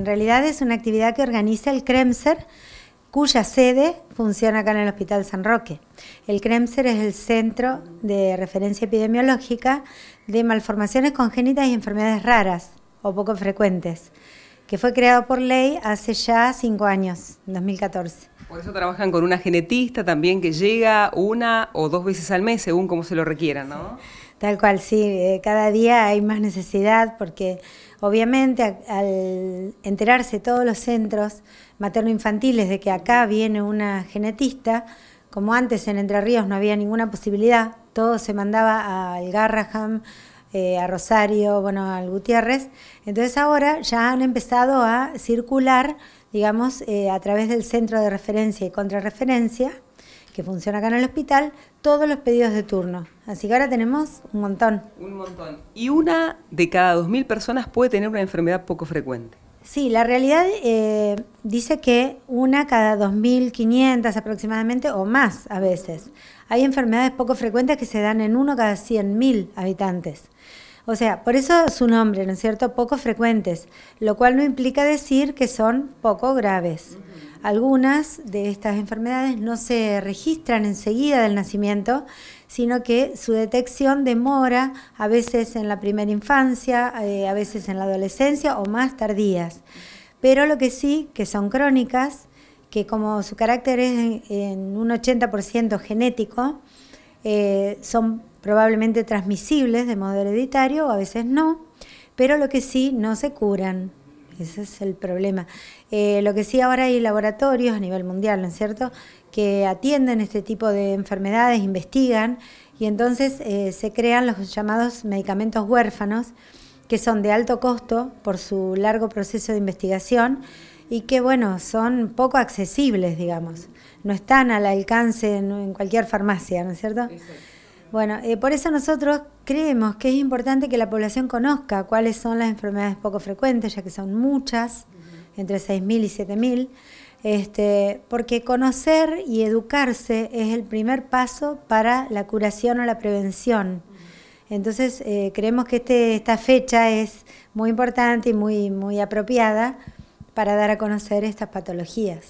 En realidad es una actividad que organiza el CREMSER, cuya sede funciona acá en el Hospital San Roque. El CREMSER es el Centro de Referencia Epidemiológica de Malformaciones Congénitas y Enfermedades Raras o poco frecuentes, que fue creado por ley hace ya cinco años, en 2014. Por eso trabajan con una genetista también que llega una o dos veces al mes, según como se lo requieran, ¿no? Tal cual, sí, eh, cada día hay más necesidad porque obviamente al enterarse todos los centros materno-infantiles de que acá viene una genetista, como antes en Entre Ríos no había ninguna posibilidad, todo se mandaba al Garraham, eh, a Rosario, bueno, al Gutiérrez, entonces ahora ya han empezado a circular, digamos, eh, a través del centro de referencia y contrarreferencia, que funciona acá en el hospital, todos los pedidos de turno. Así que ahora tenemos un montón. Un montón. Y una de cada 2.000 personas puede tener una enfermedad poco frecuente. Sí, la realidad eh, dice que una cada 2.500 aproximadamente o más a veces. Hay enfermedades poco frecuentes que se dan en uno cada 100.000 habitantes. O sea, por eso su nombre, ¿no es cierto? Poco frecuentes, lo cual no implica decir que son poco graves. Algunas de estas enfermedades no se registran enseguida del nacimiento, sino que su detección demora a veces en la primera infancia, eh, a veces en la adolescencia o más tardías. Pero lo que sí, que son crónicas, que como su carácter es en, un 80% genético, eh, son probablemente transmisibles de modo hereditario o a veces no, pero lo que sí no se curan ese es el problema. Eh, lo que sí ahora hay laboratorios a nivel mundial, ¿no es cierto?, que atienden este tipo de enfermedades, investigan y entonces eh, se crean los llamados medicamentos huérfanos, que son de alto costo por su largo proceso de investigación y que, bueno, son poco accesibles, digamos. No están al alcance en, cualquier farmacia, ¿no es cierto? Bueno, eh, por eso nosotros creemos que es importante que la población conozca cuáles son las enfermedades poco frecuentes, ya que son muchas, entre 6.000 y 7.000, este, porque conocer y educarse es el primer paso para la curación o la prevención. Entonces, eh, creemos que este, esta fecha es muy importante y muy, muy apropiada para dar a conocer estas patologías.